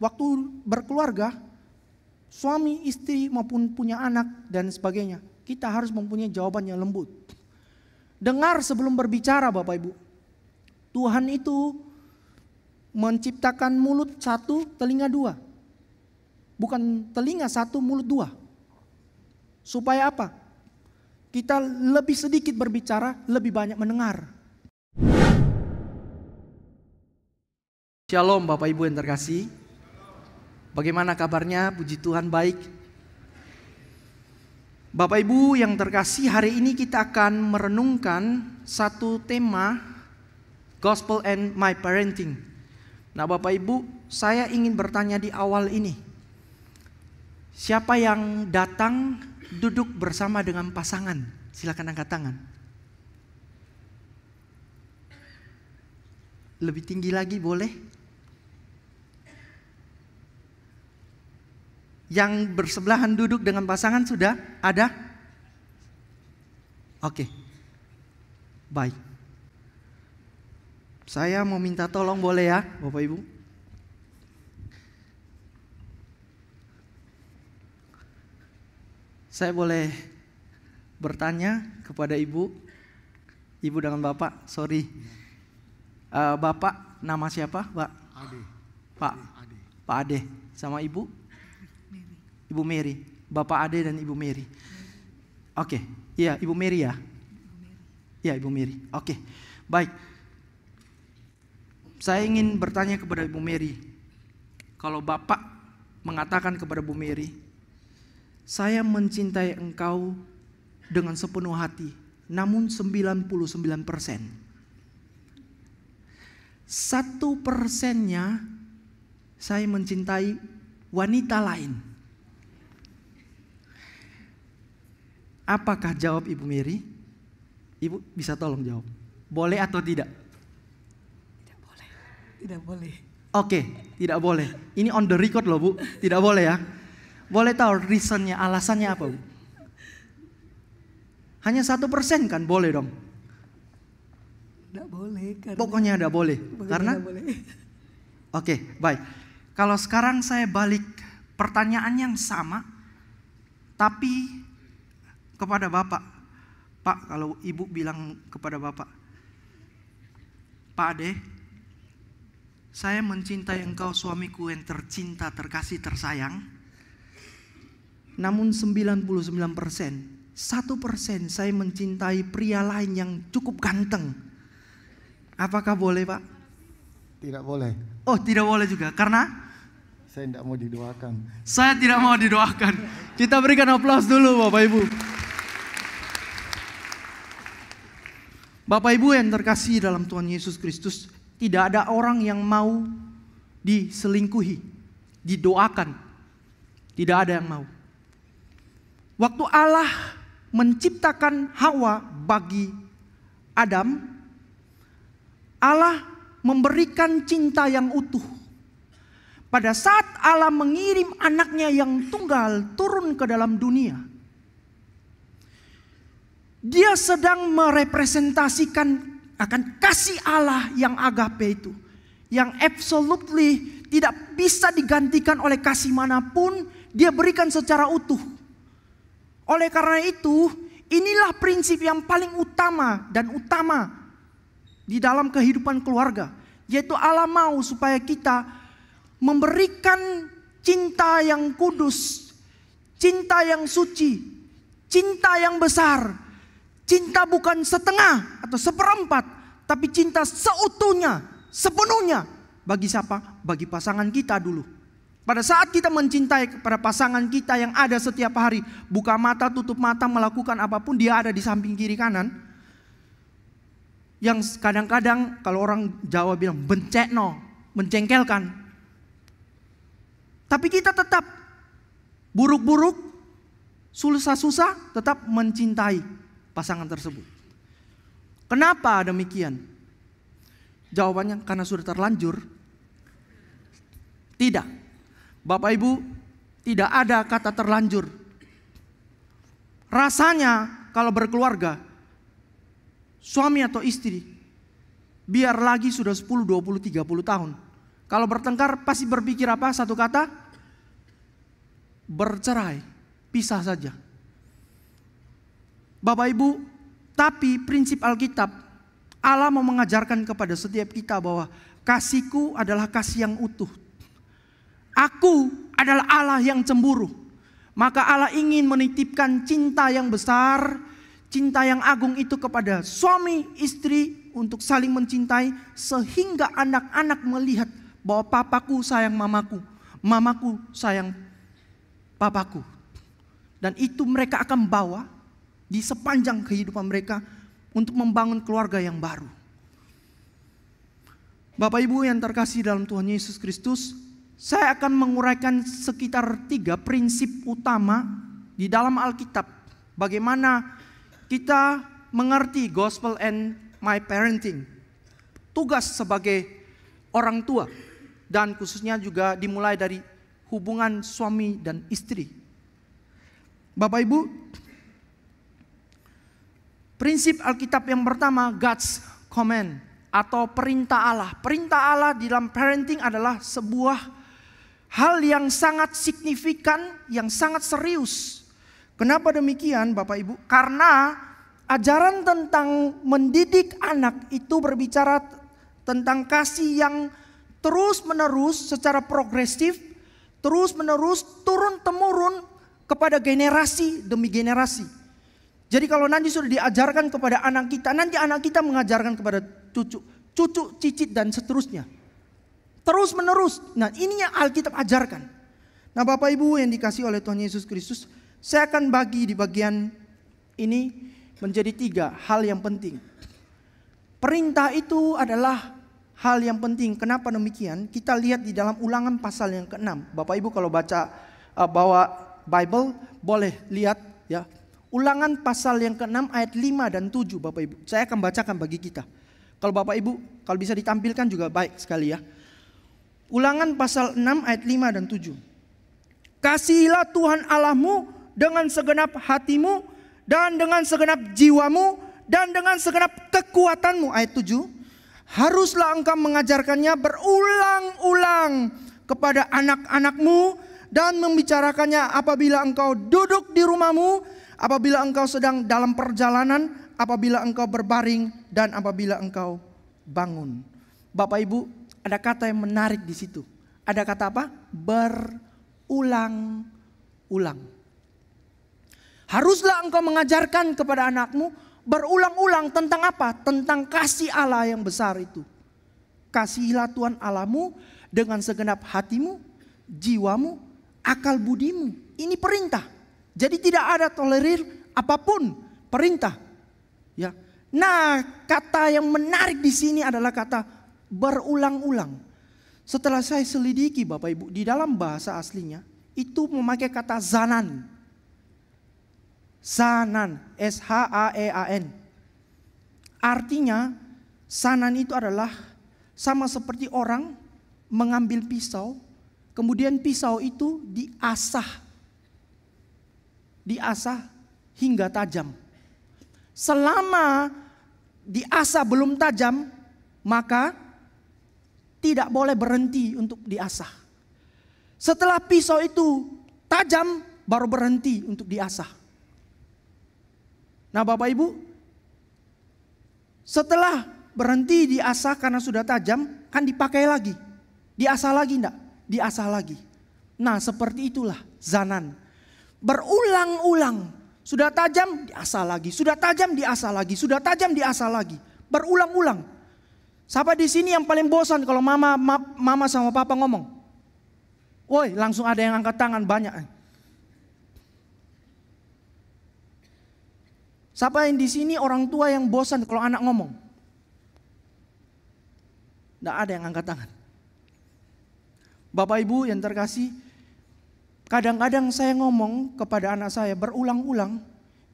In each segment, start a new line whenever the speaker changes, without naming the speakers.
waktu berkeluarga, suami, istri maupun punya anak dan sebagainya. Kita harus mempunyai jawaban yang lembut. Dengar sebelum berbicara Bapak Ibu. Tuhan itu menciptakan mulut satu, telinga dua. Bukan telinga satu, mulut dua. Supaya apa? Kita lebih sedikit berbicara, lebih banyak mendengar. Shalom Bapak Ibu yang terkasih. Bagaimana kabarnya? Puji Tuhan baik. Bapak Ibu yang terkasih, hari ini kita akan merenungkan satu tema Gospel and My Parenting. Nah, Bapak Ibu, saya ingin bertanya di awal ini. Siapa yang datang duduk bersama dengan pasangan? Silakan angkat tangan. Lebih tinggi lagi boleh? yang bersebelahan duduk dengan pasangan sudah ada? Oke. Okay. Baik. Saya mau minta tolong boleh ya, Bapak Ibu? Saya boleh bertanya kepada Ibu, Ibu dengan Bapak, sorry. Uh, Bapak, nama siapa, Pak? Ade. Pak Ade. Pak Ade, sama Ibu? Ibu Mary, Bapak Ade dan Ibu Mary. Oke, okay. iya Ibu Mary ya. Iya Ibu Mary. Oke. Okay. Baik. Saya ingin bertanya kepada Ibu Mary. Kalau Bapak mengatakan kepada Ibu Mary, "Saya mencintai engkau dengan sepenuh hati, namun 99 persen. Satu persennya saya mencintai wanita lain. Apakah jawab Ibu Mary? Ibu bisa tolong jawab. Boleh atau tidak? Tidak boleh. Tidak boleh. Oke, tidak boleh. Ini on the record loh Bu, tidak boleh ya. Boleh tahu reasonnya, alasannya apa Bu? Hanya satu persen kan boleh dong? Tidak boleh. Karena Pokoknya tidak boleh. Karena? Oke, baik. Kalau sekarang saya balik pertanyaan yang sama, tapi kepada Bapak. Pak, kalau Ibu bilang kepada Bapak, Pak Ade, saya mencintai engkau suamiku yang tercinta, terkasih, tersayang. Namun 99 persen, satu persen saya mencintai pria lain yang cukup ganteng. Apakah boleh Pak? Tidak boleh. Oh tidak boleh juga, karena? Saya tidak mau didoakan. Saya tidak mau didoakan. Kita berikan aplaus dulu Bapak Ibu. Bapak Ibu yang terkasih dalam Tuhan Yesus Kristus, tidak ada orang yang mau diselingkuhi, didoakan. Tidak ada yang mau. Waktu Allah menciptakan Hawa bagi Adam, Allah memberikan cinta yang utuh. Pada saat Allah mengirim anaknya yang tunggal turun ke dalam dunia, dia sedang merepresentasikan akan kasih Allah yang agape itu. Yang absolutely tidak bisa digantikan oleh kasih manapun, dia berikan secara utuh. Oleh karena itu, inilah prinsip yang paling utama dan utama di dalam kehidupan keluarga. Yaitu Allah mau supaya kita memberikan cinta yang kudus, cinta yang suci, cinta yang besar, Cinta bukan setengah atau seperempat, tapi cinta seutuhnya, sepenuhnya. Bagi siapa? Bagi pasangan kita dulu. Pada saat kita mencintai kepada pasangan kita yang ada setiap hari, buka mata, tutup mata, melakukan apapun, dia ada di samping kiri kanan. Yang kadang-kadang kalau orang Jawa bilang bencekno, mencengkelkan. Tapi kita tetap buruk-buruk, susah-susah tetap mencintai pasangan tersebut. Kenapa demikian? Jawabannya karena sudah terlanjur. Tidak. Bapak Ibu, tidak ada kata terlanjur. Rasanya kalau berkeluarga, suami atau istri, biar lagi sudah 10, 20, 30 tahun. Kalau bertengkar pasti berpikir apa? Satu kata, bercerai, pisah saja. Bapak Ibu, tapi prinsip Alkitab, Allah mau mengajarkan kepada setiap kita bahwa kasihku adalah kasih yang utuh. Aku adalah Allah yang cemburu. Maka Allah ingin menitipkan cinta yang besar, cinta yang agung itu kepada suami, istri untuk saling mencintai sehingga anak-anak melihat bahwa papaku sayang mamaku, mamaku sayang papaku. Dan itu mereka akan bawa di sepanjang kehidupan mereka untuk membangun keluarga yang baru. Bapak Ibu yang terkasih dalam Tuhan Yesus Kristus, saya akan menguraikan sekitar tiga prinsip utama di dalam Alkitab. Bagaimana kita mengerti gospel and my parenting. Tugas sebagai orang tua dan khususnya juga dimulai dari hubungan suami dan istri. Bapak Ibu, Prinsip Alkitab yang pertama, God's command atau perintah Allah. Perintah Allah di dalam parenting adalah sebuah hal yang sangat signifikan, yang sangat serius. Kenapa demikian, Bapak Ibu? Karena ajaran tentang mendidik anak itu berbicara tentang kasih yang terus-menerus secara progresif, terus-menerus turun-temurun kepada generasi demi generasi. Jadi kalau nanti sudah diajarkan kepada anak kita, nanti anak kita mengajarkan kepada cucu, cucu, cicit dan seterusnya. Terus menerus. Nah ini yang Alkitab ajarkan. Nah Bapak Ibu yang dikasih oleh Tuhan Yesus Kristus, saya akan bagi di bagian ini menjadi tiga hal yang penting. Perintah itu adalah hal yang penting. Kenapa demikian? Kita lihat di dalam ulangan pasal yang ke-6. Bapak Ibu kalau baca uh, bawa Bible boleh lihat ya Ulangan pasal yang ke-6 ayat 5 dan 7 Bapak Ibu. Saya akan bacakan bagi kita. Kalau Bapak Ibu, kalau bisa ditampilkan juga baik sekali ya. Ulangan pasal 6 ayat 5 dan 7. Kasihilah Tuhan Allahmu dengan segenap hatimu dan dengan segenap jiwamu dan dengan segenap kekuatanmu ayat 7. Haruslah engkau mengajarkannya berulang-ulang kepada anak-anakmu dan membicarakannya apabila engkau duduk di rumahmu apabila engkau sedang dalam perjalanan, apabila engkau berbaring, dan apabila engkau bangun. Bapak Ibu, ada kata yang menarik di situ. Ada kata apa? Berulang-ulang. Haruslah engkau mengajarkan kepada anakmu berulang-ulang tentang apa? Tentang kasih Allah yang besar itu. Kasihilah Tuhan Allahmu dengan segenap hatimu, jiwamu, akal budimu. Ini perintah. Jadi tidak ada tolerir apapun perintah. Ya. Nah, kata yang menarik di sini adalah kata berulang-ulang. Setelah saya selidiki Bapak Ibu di dalam bahasa aslinya itu memakai kata zanan. Zanan, S H A E A N. Artinya zanan itu adalah sama seperti orang mengambil pisau, kemudian pisau itu diasah diasah hingga tajam. Selama diasah belum tajam, maka tidak boleh berhenti untuk diasah. Setelah pisau itu tajam, baru berhenti untuk diasah. Nah, Bapak Ibu, setelah berhenti diasah karena sudah tajam, kan dipakai lagi. Diasah lagi enggak? Diasah lagi. Nah, seperti itulah zanan berulang-ulang. Sudah tajam diasah lagi, sudah tajam diasah lagi, sudah tajam diasah lagi, berulang-ulang. Siapa di sini yang paling bosan kalau mama ma, mama sama papa ngomong? Woi, langsung ada yang angkat tangan banyak. Siapa yang di sini orang tua yang bosan kalau anak ngomong? Tidak ada yang angkat tangan. Bapak Ibu yang terkasih, Kadang-kadang saya ngomong kepada anak saya berulang-ulang,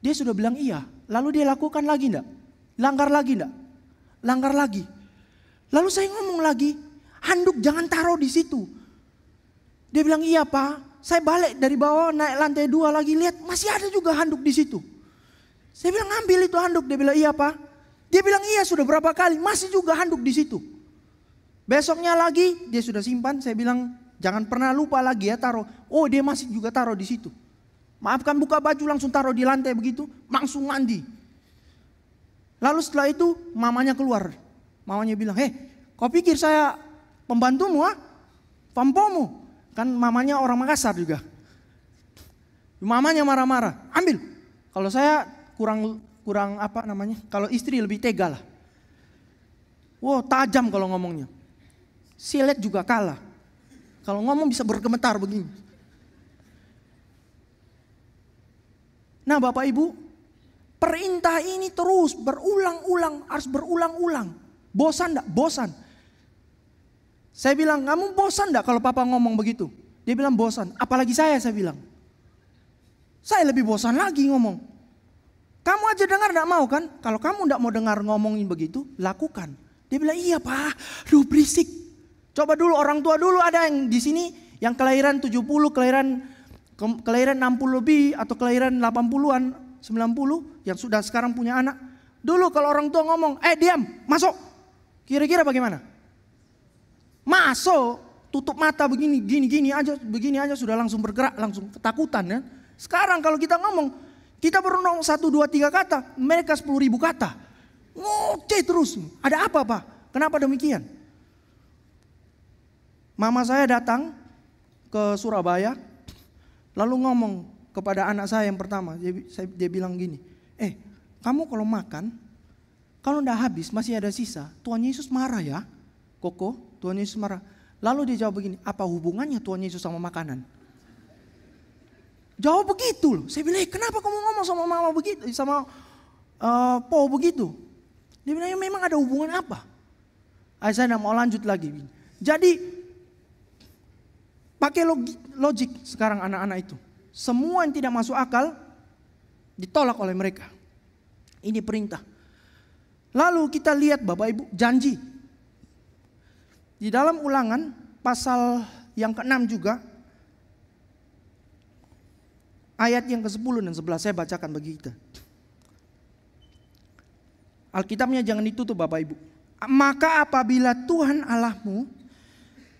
dia sudah bilang iya. Lalu dia lakukan lagi enggak? Langgar lagi enggak? Langgar lagi. Lalu saya ngomong lagi, handuk jangan taruh di situ. Dia bilang iya pak, saya balik dari bawah naik lantai dua lagi lihat masih ada juga handuk di situ. Saya bilang ambil itu handuk, dia bilang iya pak. Dia bilang iya sudah berapa kali, masih juga handuk di situ. Besoknya lagi dia sudah simpan, saya bilang Jangan pernah lupa lagi ya taruh. Oh dia masih juga taruh di situ. Maafkan buka baju langsung taruh di lantai begitu. Langsung mandi. Lalu setelah itu mamanya keluar. Mamanya bilang, eh kau pikir saya pembantumu ah? Pampomu. Kan mamanya orang Makassar juga. Mamanya marah-marah, ambil. Kalau saya kurang kurang apa namanya? Kalau istri lebih tega lah. Wow, tajam kalau ngomongnya. Silet juga kalah. Kalau ngomong bisa bergemetar begini. Nah Bapak Ibu, perintah ini terus berulang-ulang, harus berulang-ulang. Bosan enggak? Bosan. Saya bilang, kamu bosan enggak kalau papa ngomong begitu? Dia bilang bosan, apalagi saya, saya bilang. Saya lebih bosan lagi ngomong. Kamu aja dengar enggak mau kan? Kalau kamu enggak mau dengar ngomongin begitu, lakukan. Dia bilang, iya pak, lu berisik. Coba dulu orang tua dulu ada yang di sini yang kelahiran 70, kelahiran kelahiran 60 lebih atau kelahiran 80-an, 90 yang sudah sekarang punya anak. Dulu kalau orang tua ngomong, "Eh, diam, masuk." Kira-kira bagaimana? Masuk, tutup mata begini, gini, gini aja, begini aja sudah langsung bergerak, langsung ketakutan ya. Sekarang kalau kita ngomong, kita baru berenung satu dua tiga kata, mereka sepuluh ribu kata. Ngoceh terus, ada apa pak? Kenapa demikian? Mama saya datang ke Surabaya, lalu ngomong kepada anak saya yang pertama, dia, saya, dia bilang gini, eh kamu kalau makan, kalau ndak habis masih ada sisa, Tuhan Yesus marah ya, Koko, Tuhan Yesus marah. Lalu dia jawab begini, apa hubungannya Tuhan Yesus sama makanan? Jawab begitu loh. Saya bilang, eh, kenapa kamu ngomong sama mama begitu, sama uh, eh, po begitu? Dia bilang, ya memang ada hubungan apa? saya tidak mau lanjut lagi. Jadi Pakai logik sekarang anak-anak itu. Semua yang tidak masuk akal ditolak oleh mereka. Ini perintah. Lalu kita lihat Bapak Ibu janji. Di dalam ulangan pasal yang ke-6 juga ayat yang ke-10 dan 11 saya bacakan bagi kita. Alkitabnya jangan ditutup Bapak Ibu. Maka apabila Tuhan Allahmu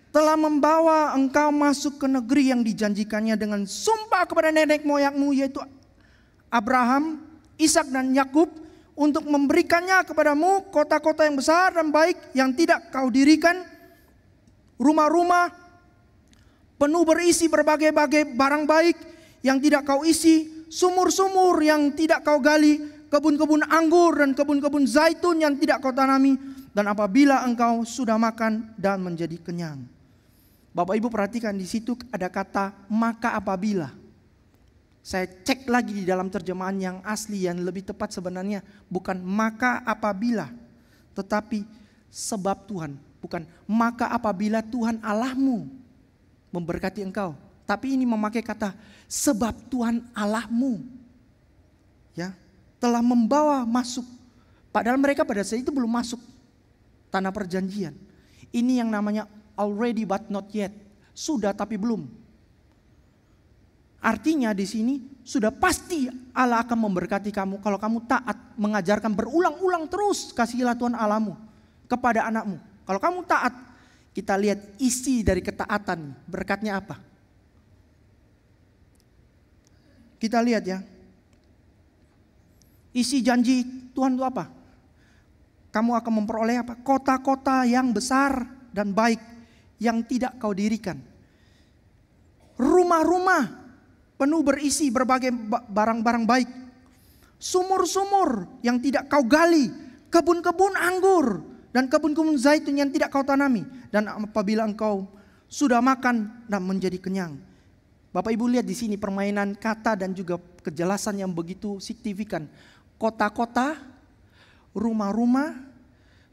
telah membawa engkau masuk ke negeri yang dijanjikannya dengan sumpah kepada nenek moyangmu yaitu Abraham, Ishak dan Yakub untuk memberikannya kepadamu kota-kota yang besar dan baik yang tidak kau dirikan, rumah-rumah penuh berisi berbagai-bagai barang baik yang tidak kau isi, sumur-sumur yang tidak kau gali, kebun-kebun anggur dan kebun-kebun zaitun yang tidak kau tanami, dan apabila engkau sudah makan dan menjadi kenyang Bapak Ibu perhatikan di situ ada kata maka apabila. Saya cek lagi di dalam terjemahan yang asli yang lebih tepat sebenarnya bukan maka apabila tetapi sebab Tuhan, bukan maka apabila Tuhan Allahmu memberkati engkau, tapi ini memakai kata sebab Tuhan Allahmu ya telah membawa masuk padahal mereka pada saat itu belum masuk tanah perjanjian. Ini yang namanya already but not yet. Sudah tapi belum. Artinya di sini sudah pasti Allah akan memberkati kamu kalau kamu taat mengajarkan berulang-ulang terus kasihilah Tuhan Allahmu kepada anakmu. Kalau kamu taat, kita lihat isi dari ketaatan, berkatnya apa? Kita lihat ya. Isi janji Tuhan itu apa? Kamu akan memperoleh apa? Kota-kota yang besar dan baik yang tidak kau dirikan. Rumah-rumah penuh berisi berbagai barang-barang baik. Sumur-sumur yang tidak kau gali, kebun-kebun anggur dan kebun-kebun zaitun yang tidak kau tanami dan apabila engkau sudah makan dan menjadi kenyang. Bapak Ibu lihat di sini permainan kata dan juga kejelasan yang begitu signifikan. Kota-kota, rumah-rumah,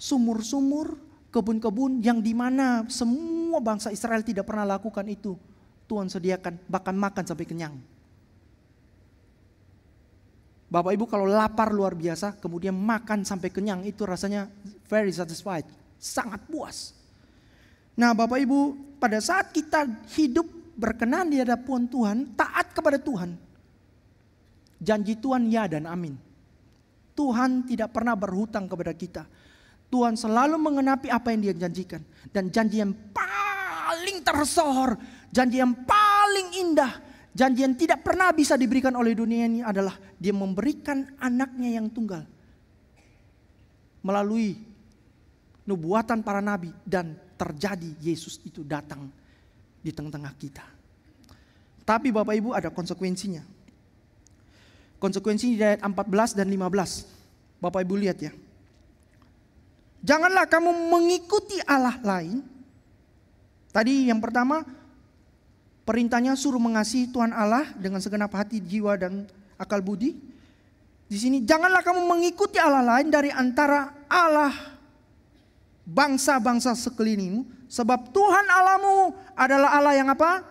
sumur-sumur, kebun-kebun yang dimana semua bangsa Israel tidak pernah lakukan itu. Tuhan sediakan bahkan makan sampai kenyang. Bapak Ibu kalau lapar luar biasa kemudian makan sampai kenyang itu rasanya very satisfied, sangat puas. Nah Bapak Ibu pada saat kita hidup berkenan di hadapan Tuhan, taat kepada Tuhan. Janji Tuhan ya dan amin. Tuhan tidak pernah berhutang kepada kita. Tuhan selalu mengenapi apa yang dia janjikan. Dan janji yang paling tersohor, janji yang paling indah, janji yang tidak pernah bisa diberikan oleh dunia ini adalah dia memberikan anaknya yang tunggal. Melalui nubuatan para nabi dan terjadi Yesus itu datang di tengah-tengah kita. Tapi Bapak Ibu ada konsekuensinya. Konsekuensi di ayat 14 dan 15. Bapak Ibu lihat ya. Janganlah kamu mengikuti Allah lain. Tadi yang pertama, perintahnya suruh mengasihi Tuhan Allah dengan segenap hati, jiwa, dan akal budi. Di sini, janganlah kamu mengikuti Allah lain dari antara Allah bangsa-bangsa sekelilingmu. Sebab Tuhan Allahmu adalah Allah yang apa?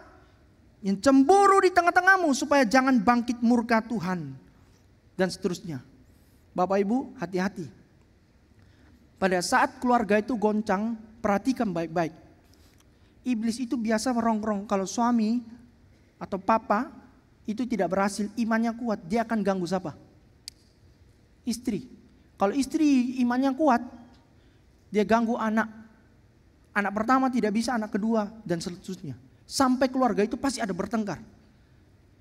Yang cemburu di tengah-tengahmu supaya jangan bangkit murka Tuhan. Dan seterusnya. Bapak Ibu hati-hati pada saat keluarga itu goncang, perhatikan baik-baik. Iblis itu biasa merongrong kalau suami atau papa itu tidak berhasil, imannya kuat, dia akan ganggu siapa? Istri. Kalau istri imannya kuat, dia ganggu anak. Anak pertama tidak bisa, anak kedua dan seterusnya. Sampai keluarga itu pasti ada bertengkar.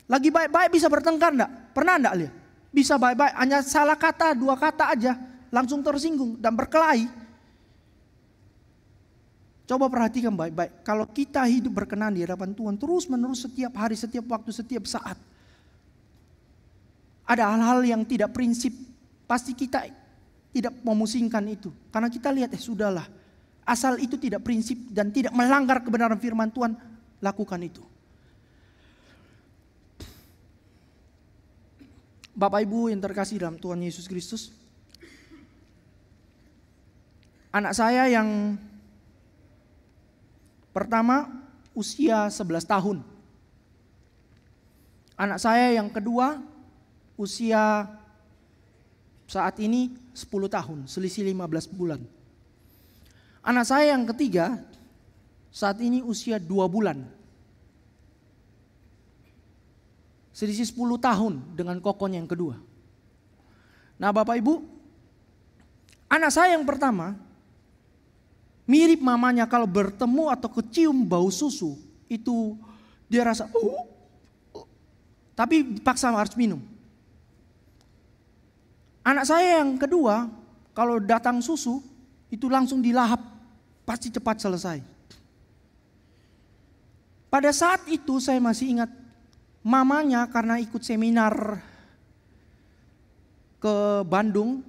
Lagi baik-baik bisa bertengkar enggak? Pernah enggak lihat? Bisa baik-baik, hanya salah kata, dua kata aja langsung tersinggung dan berkelahi. Coba perhatikan baik-baik. Kalau kita hidup berkenan di hadapan Tuhan terus menerus setiap hari, setiap waktu, setiap saat. Ada hal-hal yang tidak prinsip. Pasti kita tidak memusingkan itu. Karena kita lihat, eh sudahlah. Asal itu tidak prinsip dan tidak melanggar kebenaran firman Tuhan, lakukan itu. Bapak Ibu yang terkasih dalam Tuhan Yesus Kristus, Anak saya yang pertama usia 11 tahun. Anak saya yang kedua usia saat ini 10 tahun, selisih 15 bulan. Anak saya yang ketiga saat ini usia 2 bulan. Selisih 10 tahun dengan kokon yang kedua. Nah Bapak Ibu, anak saya yang pertama mirip mamanya kalau bertemu atau kecium bau susu itu dia rasa uh, uh, tapi dipaksa harus minum. Anak saya yang kedua kalau datang susu itu langsung dilahap pasti cepat selesai. Pada saat itu saya masih ingat mamanya karena ikut seminar ke Bandung,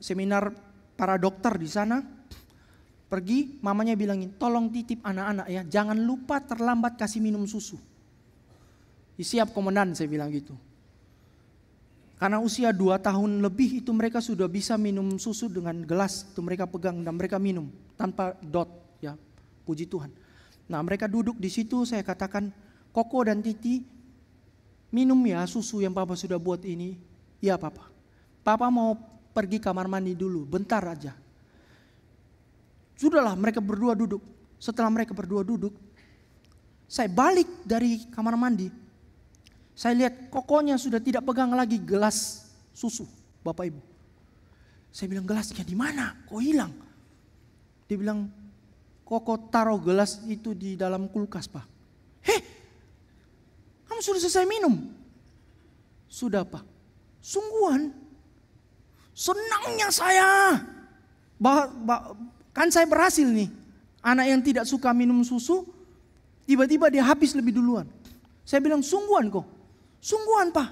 seminar para dokter di sana Pergi, mamanya bilangin, tolong titip anak-anak ya, jangan lupa terlambat kasih minum susu. Siap komandan, saya bilang gitu. Karena usia dua tahun lebih itu mereka sudah bisa minum susu dengan gelas, itu mereka pegang dan mereka minum tanpa dot ya, puji Tuhan. Nah mereka duduk di situ, saya katakan, Koko dan Titi, minum ya susu yang papa sudah buat ini. Iya papa, papa mau pergi kamar mandi dulu, bentar aja. Sudahlah mereka berdua duduk. Setelah mereka berdua duduk, saya balik dari kamar mandi. Saya lihat kokonya sudah tidak pegang lagi gelas susu, Bapak Ibu. Saya bilang gelasnya di mana? Kok hilang? Dia bilang, koko taruh gelas itu di dalam kulkas, Pak. Heh, kamu sudah selesai minum? Sudah, Pak. Sungguhan, senangnya saya. Bah, bah, Kan saya berhasil nih. Anak yang tidak suka minum susu, tiba-tiba dia habis lebih duluan. Saya bilang, sungguhan kok. Sungguhan pak.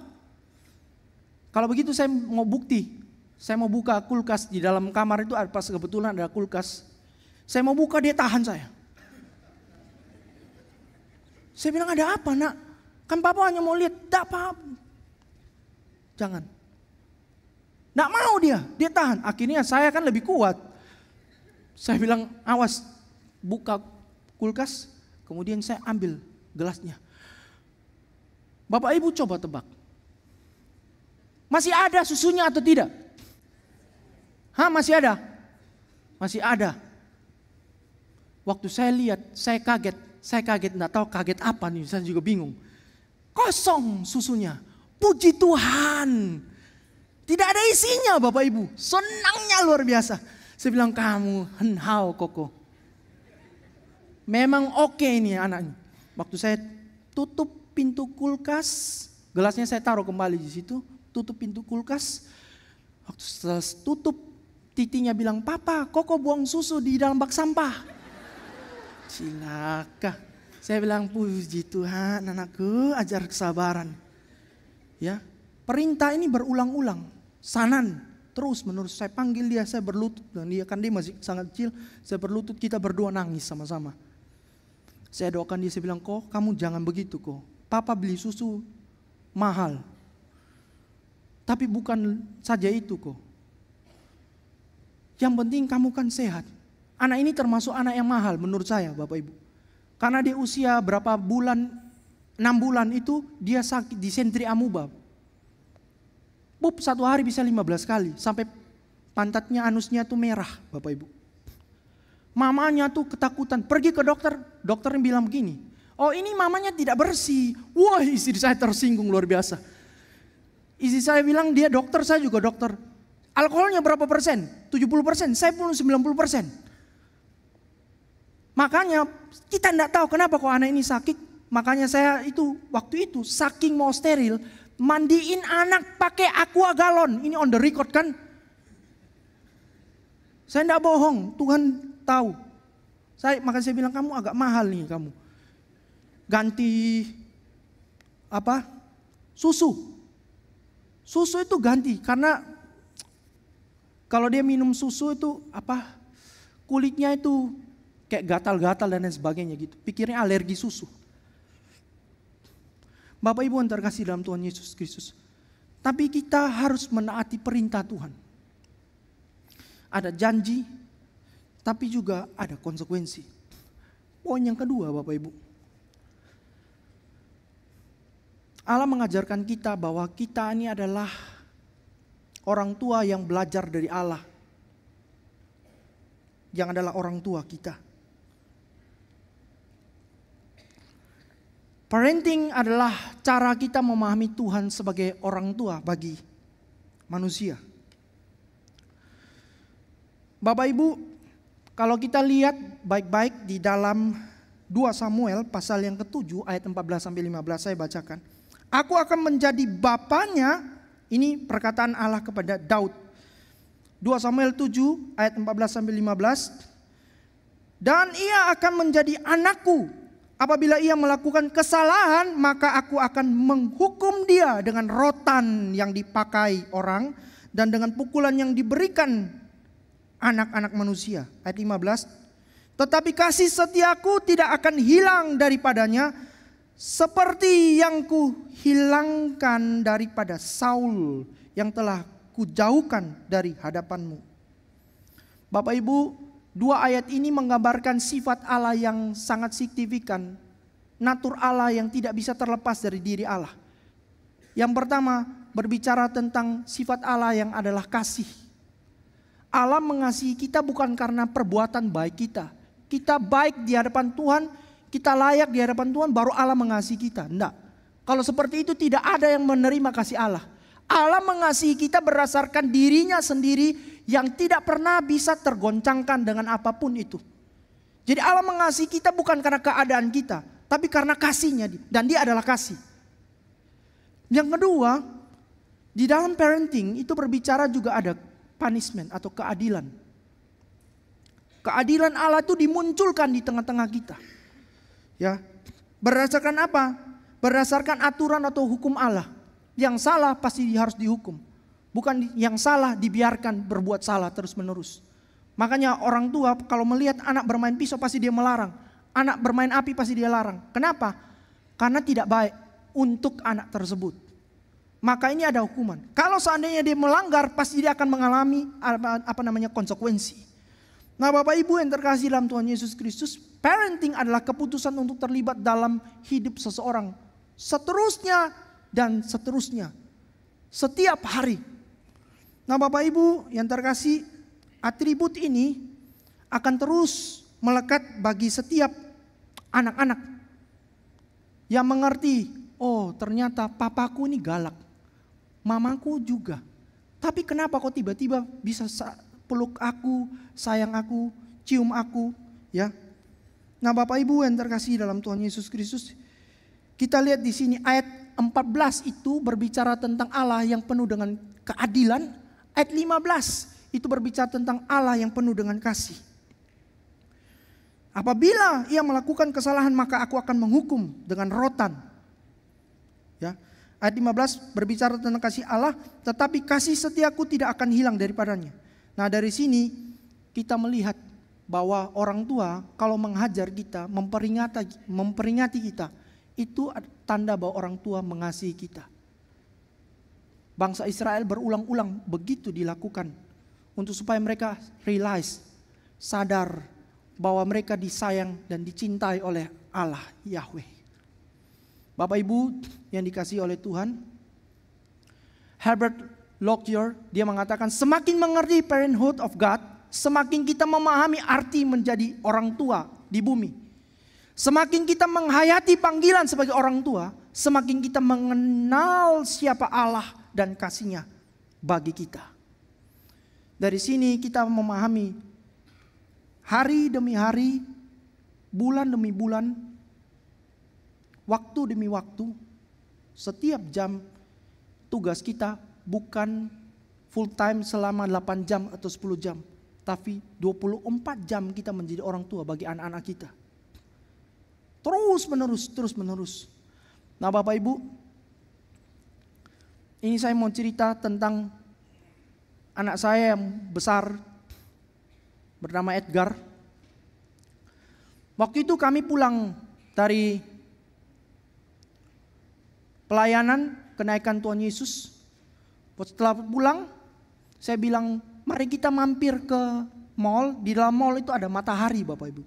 Kalau begitu saya mau bukti. Saya mau buka kulkas di dalam kamar itu pas kebetulan ada kulkas. Saya mau buka dia tahan saya. Saya bilang ada apa nak? Kan papa hanya mau lihat. apa paham. Jangan. Tidak mau dia, dia tahan. Akhirnya saya kan lebih kuat. Saya bilang, awas, buka kulkas, kemudian saya ambil gelasnya. Bapak Ibu coba tebak. Masih ada susunya atau tidak? Hah, masih ada? Masih ada. Waktu saya lihat, saya kaget. Saya kaget, nggak tahu kaget apa nih, saya juga bingung. Kosong susunya. Puji Tuhan. Tidak ada isinya Bapak Ibu. Senangnya luar biasa. Saya bilang kamu henhao koko. Memang oke okay ini anaknya. Waktu saya tutup pintu kulkas, gelasnya saya taruh kembali di situ, tutup pintu kulkas. Waktu setelah tutup, titinya bilang, Papa, koko buang susu di dalam bak sampah. Cilaka. Saya bilang, puji Tuhan anakku, ajar kesabaran. Ya, perintah ini berulang-ulang. Sanan, Terus menerus saya panggil dia, saya berlutut dan dia kan dia masih sangat kecil, saya berlutut kita berdua nangis sama-sama. Saya doakan dia, saya bilang kok kamu jangan begitu kok. Papa beli susu mahal. Tapi bukan saja itu kok. Yang penting kamu kan sehat. Anak ini termasuk anak yang mahal menurut saya Bapak Ibu. Karena di usia berapa bulan, 6 bulan itu dia sakit di sentri amuba pup satu hari bisa 15 kali. Sampai pantatnya, anusnya tuh merah Bapak Ibu. Mamanya tuh ketakutan, pergi ke dokter. Dokter bilang begini, oh ini mamanya tidak bersih. Wah istri saya tersinggung luar biasa. Istri saya bilang dia dokter, saya juga dokter. Alkoholnya berapa persen? 70 persen, saya pun 90 persen. Makanya kita tidak tahu kenapa kok anak ini sakit. Makanya saya itu waktu itu saking mau steril, mandiin anak pakai aqua galon. Ini on the record kan? Saya tidak bohong, Tuhan tahu. Saya makanya saya bilang kamu agak mahal nih kamu. Ganti apa? Susu. Susu itu ganti karena kalau dia minum susu itu apa? Kulitnya itu kayak gatal-gatal dan lain sebagainya gitu. Pikirnya alergi susu. Bapak Ibu yang terkasih dalam Tuhan Yesus Kristus. Tapi kita harus menaati perintah Tuhan. Ada janji, tapi juga ada konsekuensi. Poin yang kedua Bapak Ibu. Allah mengajarkan kita bahwa kita ini adalah orang tua yang belajar dari Allah. Yang adalah orang tua kita. Parenting adalah cara kita memahami Tuhan sebagai orang tua bagi manusia. Bapak Ibu, kalau kita lihat baik-baik di dalam 2 Samuel pasal yang ke-7 ayat 14 sampai 15 saya bacakan. Aku akan menjadi bapaknya, ini perkataan Allah kepada Daud. 2 Samuel 7 ayat 14 sampai 15. Dan ia akan menjadi anakku Apabila ia melakukan kesalahan, maka aku akan menghukum dia dengan rotan yang dipakai orang dan dengan pukulan yang diberikan anak-anak manusia. Ayat 15. Tetapi kasih setiaku tidak akan hilang daripadanya seperti yang ku hilangkan daripada Saul yang telah kujauhkan dari hadapanmu. Bapak Ibu, Dua ayat ini menggambarkan sifat Allah yang sangat signifikan, natur Allah yang tidak bisa terlepas dari diri Allah. Yang pertama, berbicara tentang sifat Allah yang adalah kasih. Allah mengasihi kita bukan karena perbuatan baik kita. Kita baik di hadapan Tuhan, kita layak di hadapan Tuhan, baru Allah mengasihi kita. Enggak. Kalau seperti itu tidak ada yang menerima kasih Allah. Allah mengasihi kita berdasarkan dirinya sendiri yang tidak pernah bisa tergoncangkan dengan apapun itu. Jadi Allah mengasihi kita bukan karena keadaan kita, tapi karena kasihnya dan dia adalah kasih. Yang kedua, di dalam parenting itu berbicara juga ada punishment atau keadilan. Keadilan Allah itu dimunculkan di tengah-tengah kita. Ya. Berdasarkan apa? Berdasarkan aturan atau hukum Allah. Yang salah pasti harus dihukum. Bukan yang salah dibiarkan berbuat salah terus-menerus. Makanya orang tua kalau melihat anak bermain pisau pasti dia melarang. Anak bermain api pasti dia larang. Kenapa? Karena tidak baik untuk anak tersebut. Maka ini ada hukuman. Kalau seandainya dia melanggar pasti dia akan mengalami apa, apa namanya konsekuensi. Nah Bapak Ibu yang terkasih dalam Tuhan Yesus Kristus, parenting adalah keputusan untuk terlibat dalam hidup seseorang. Seterusnya dan seterusnya. Setiap hari. Nah Bapak Ibu yang terkasih atribut ini akan terus melekat bagi setiap anak-anak yang mengerti, oh ternyata papaku ini galak, mamaku juga. Tapi kenapa kok tiba-tiba bisa peluk aku, sayang aku, cium aku, ya? Nah, Bapak Ibu yang terkasih dalam Tuhan Yesus Kristus, kita lihat di sini ayat 14 itu berbicara tentang Allah yang penuh dengan keadilan. Ayat 15 itu berbicara tentang Allah yang penuh dengan kasih. Apabila ia melakukan kesalahan maka aku akan menghukum dengan rotan. Ya. Ayat 15 berbicara tentang kasih Allah, tetapi kasih setiaku tidak akan hilang daripadanya. Nah, dari sini kita melihat bahwa orang tua kalau menghajar kita, memperingati memperingati kita itu tanda bahwa orang tua mengasihi kita. Bangsa Israel berulang-ulang begitu dilakukan untuk supaya mereka realize, sadar bahwa mereka disayang dan dicintai oleh Allah Yahweh. Bapak Ibu yang dikasihi oleh Tuhan, Herbert Lockyer dia mengatakan semakin mengerti parenthood of God, semakin kita memahami arti menjadi orang tua di bumi. Semakin kita menghayati panggilan sebagai orang tua, semakin kita mengenal siapa Allah dan kasihnya bagi kita. Dari sini kita memahami hari demi hari, bulan demi bulan, waktu demi waktu, setiap jam tugas kita bukan full time selama 8 jam atau 10 jam, tapi 24 jam kita menjadi orang tua bagi anak-anak kita. Terus menerus, terus menerus. Nah Bapak Ibu, ini saya mau cerita tentang anak saya yang besar bernama Edgar. Waktu itu kami pulang dari pelayanan kenaikan Tuhan Yesus. Setelah pulang, saya bilang, mari kita mampir ke mall. Di dalam mall itu ada matahari Bapak Ibu.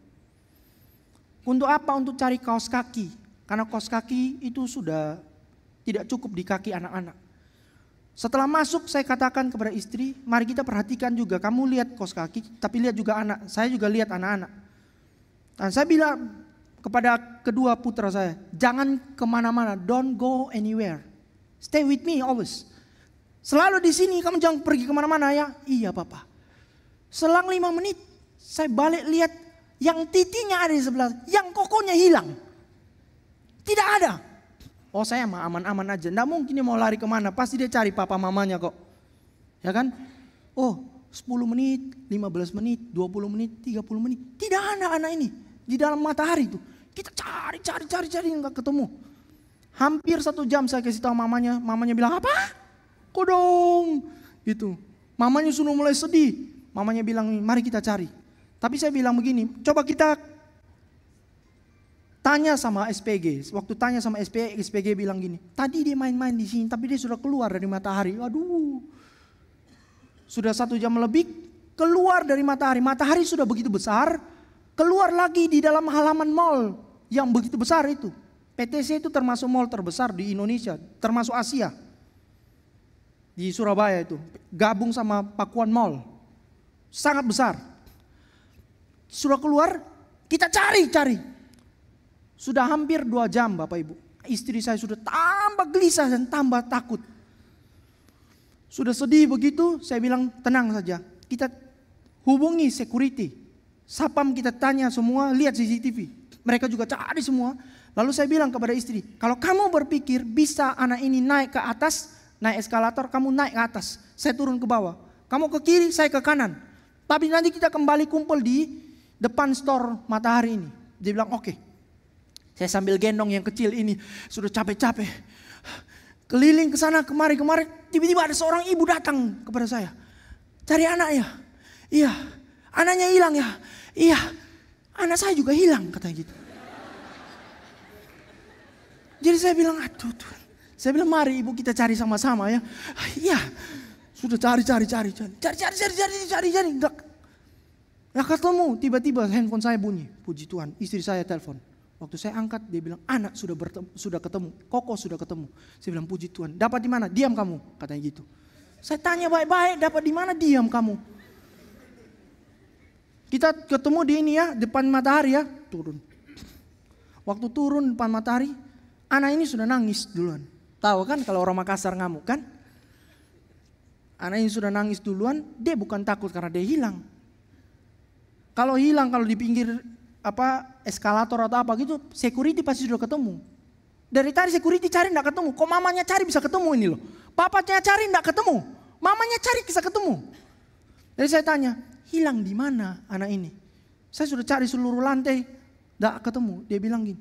Untuk apa? Untuk cari kaos kaki. Karena kaos kaki itu sudah tidak cukup di kaki anak-anak. Setelah masuk saya katakan kepada istri, mari kita perhatikan juga kamu lihat kaos kaki, tapi lihat juga anak. Saya juga lihat anak-anak. Dan saya bilang kepada kedua putra saya, jangan kemana-mana, don't go anywhere. Stay with me always. Selalu di sini, kamu jangan pergi kemana-mana ya. Iya papa. Selang lima menit, saya balik lihat yang titinya ada di sebelah, yang kokonya hilang. Tidak ada. Oh saya mah aman-aman aja, nggak mungkin dia mau lari kemana, pasti dia cari papa mamanya kok. Ya kan? Oh 10 menit, 15 menit, 20 menit, 30 menit. Tidak ada anak ini di dalam matahari itu. Kita cari, cari, cari, cari nggak ketemu. Hampir satu jam saya kasih tahu mamanya, mamanya bilang apa? Kodong, gitu. Mamanya sudah mulai sedih. Mamanya bilang, mari kita cari. Tapi saya bilang begini, coba kita tanya sama SPG. Waktu tanya sama SPG, SPG bilang gini, tadi dia main-main di sini, tapi dia sudah keluar dari matahari. Waduh, sudah satu jam lebih keluar dari matahari. Matahari sudah begitu besar, keluar lagi di dalam halaman mall yang begitu besar itu. PTC itu termasuk mall terbesar di Indonesia, termasuk Asia. Di Surabaya itu, gabung sama Pakuan Mall. Sangat besar. Sudah keluar, kita cari-cari. Sudah hampir dua jam Bapak Ibu. Istri saya sudah tambah gelisah dan tambah takut. Sudah sedih begitu, saya bilang tenang saja. Kita hubungi security. Sapam kita tanya semua, lihat CCTV. Mereka juga cari semua. Lalu saya bilang kepada istri, kalau kamu berpikir bisa anak ini naik ke atas, naik eskalator, kamu naik ke atas. Saya turun ke bawah. Kamu ke kiri, saya ke kanan. Tapi nanti kita kembali kumpul di depan store matahari ini. Dia bilang oke. Okay. Saya sambil gendong yang kecil ini. Sudah capek-capek. Keliling ke sana kemari kemari. Tiba-tiba ada seorang ibu datang kepada saya. Cari anak ya, Iya. Anaknya hilang ya. Iya. Anak saya juga hilang katanya gitu. Jadi saya bilang, aduh tuh. Saya bilang, mari ibu kita cari sama-sama ya. Iya. Sudah cari, cari, cari, cari. Cari, cari, cari, cari, cari, cari. Enggak, Gak ketemu, tiba-tiba handphone saya bunyi. Puji Tuhan, istri saya telepon. Waktu saya angkat, dia bilang, anak sudah bertemu, sudah ketemu, koko sudah ketemu. Saya bilang, puji Tuhan, dapat di mana? Diam kamu, katanya gitu. Saya tanya baik-baik, dapat di mana? Diam kamu. Kita ketemu di ini ya, depan matahari ya, turun. Waktu turun depan matahari, anak ini sudah nangis duluan. Tahu kan kalau orang Makassar ngamuk kan? Anak ini sudah nangis duluan, dia bukan takut karena dia hilang kalau hilang, kalau di pinggir apa eskalator atau apa gitu, security pasti sudah ketemu. Dari tadi security cari tidak ketemu, kok mamanya cari bisa ketemu ini loh. Papanya cari tidak ketemu, mamanya cari bisa ketemu. Jadi saya tanya, hilang di mana anak ini? Saya sudah cari seluruh lantai, tidak ketemu. Dia bilang gini,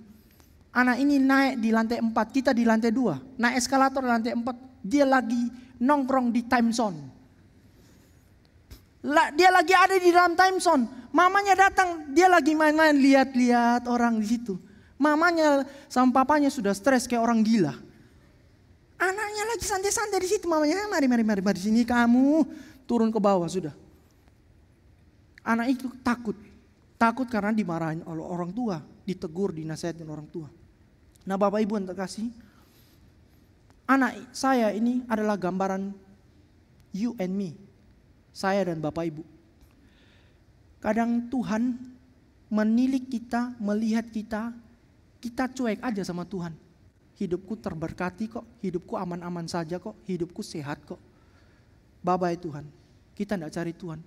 anak ini naik di lantai 4, kita di lantai 2. Naik eskalator di lantai 4, dia lagi nongkrong di time zone. Dia lagi ada di dalam time zone. Mamanya datang, dia lagi main-main lihat-lihat orang di situ. Mamanya sama papanya sudah stres kayak orang gila. Anaknya lagi santai-santai di situ. Mamanya, eh, mari, mari, mari, mari sini kamu. Turun ke bawah sudah. Anak itu takut. Takut karena dimarahin oleh orang tua. Ditegur, dinasehatin orang tua. Nah Bapak Ibu yang terkasih. Anak saya ini adalah gambaran you and me saya dan Bapak Ibu. Kadang Tuhan menilik kita, melihat kita, kita cuek aja sama Tuhan. Hidupku terberkati kok, hidupku aman-aman saja kok, hidupku sehat kok. Babai Tuhan, kita tidak cari Tuhan.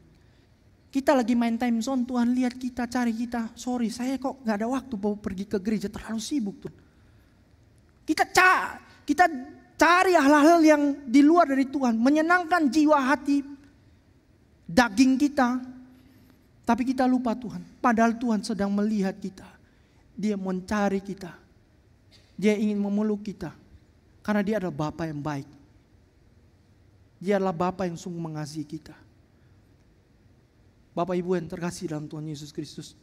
Kita lagi main time zone, Tuhan lihat kita, cari kita. Sorry, saya kok nggak ada waktu mau pergi ke gereja, terlalu sibuk tuh Kita ca, kita cari hal-hal yang di luar dari Tuhan, menyenangkan jiwa hati daging kita, tapi kita lupa Tuhan. Padahal Tuhan sedang melihat kita. Dia mencari kita. Dia ingin memeluk kita. Karena dia adalah Bapa yang baik. Dia adalah Bapa yang sungguh mengasihi kita. Bapak Ibu yang terkasih dalam Tuhan Yesus Kristus.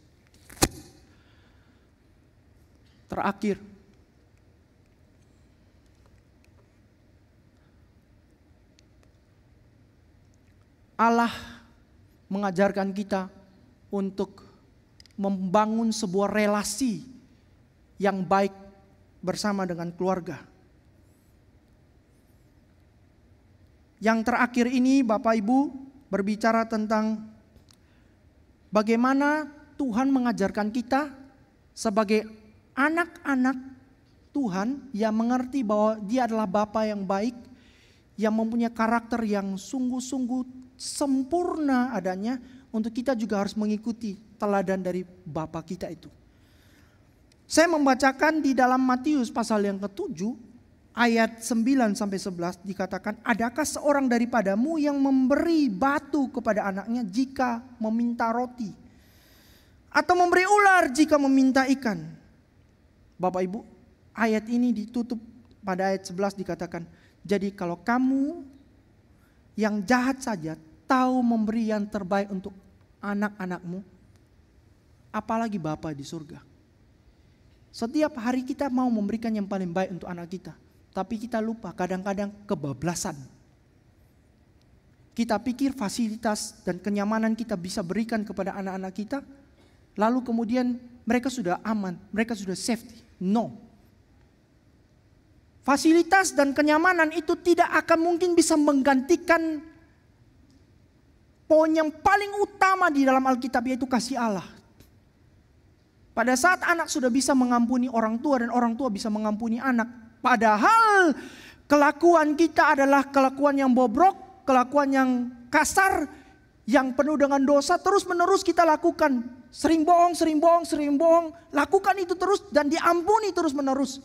Terakhir, Allah mengajarkan kita untuk membangun sebuah relasi yang baik bersama dengan keluarga. Yang terakhir ini Bapak Ibu berbicara tentang bagaimana Tuhan mengajarkan kita sebagai anak-anak Tuhan yang mengerti bahwa dia adalah Bapa yang baik, yang mempunyai karakter yang sungguh-sungguh sempurna adanya, untuk kita juga harus mengikuti teladan dari Bapa kita itu. Saya membacakan di dalam Matius pasal yang ke-7 ayat 9 sampai 11 dikatakan adakah seorang daripadamu yang memberi batu kepada anaknya jika meminta roti atau memberi ular jika meminta ikan. Bapak Ibu, ayat ini ditutup pada ayat 11 dikatakan, jadi kalau kamu yang jahat saja tahu memberi yang terbaik untuk anak-anakmu, apalagi Bapa di surga. Setiap hari kita mau memberikan yang paling baik untuk anak kita, tapi kita lupa kadang-kadang kebablasan. Kita pikir fasilitas dan kenyamanan kita bisa berikan kepada anak-anak kita, lalu kemudian mereka sudah aman, mereka sudah safety. No. Fasilitas dan kenyamanan itu tidak akan mungkin bisa menggantikan poin yang paling utama di dalam Alkitab yaitu kasih Allah. Pada saat anak sudah bisa mengampuni orang tua dan orang tua bisa mengampuni anak. Padahal kelakuan kita adalah kelakuan yang bobrok, kelakuan yang kasar, yang penuh dengan dosa terus menerus kita lakukan. Sering bohong, sering bohong, sering bohong. Lakukan itu terus dan diampuni terus menerus.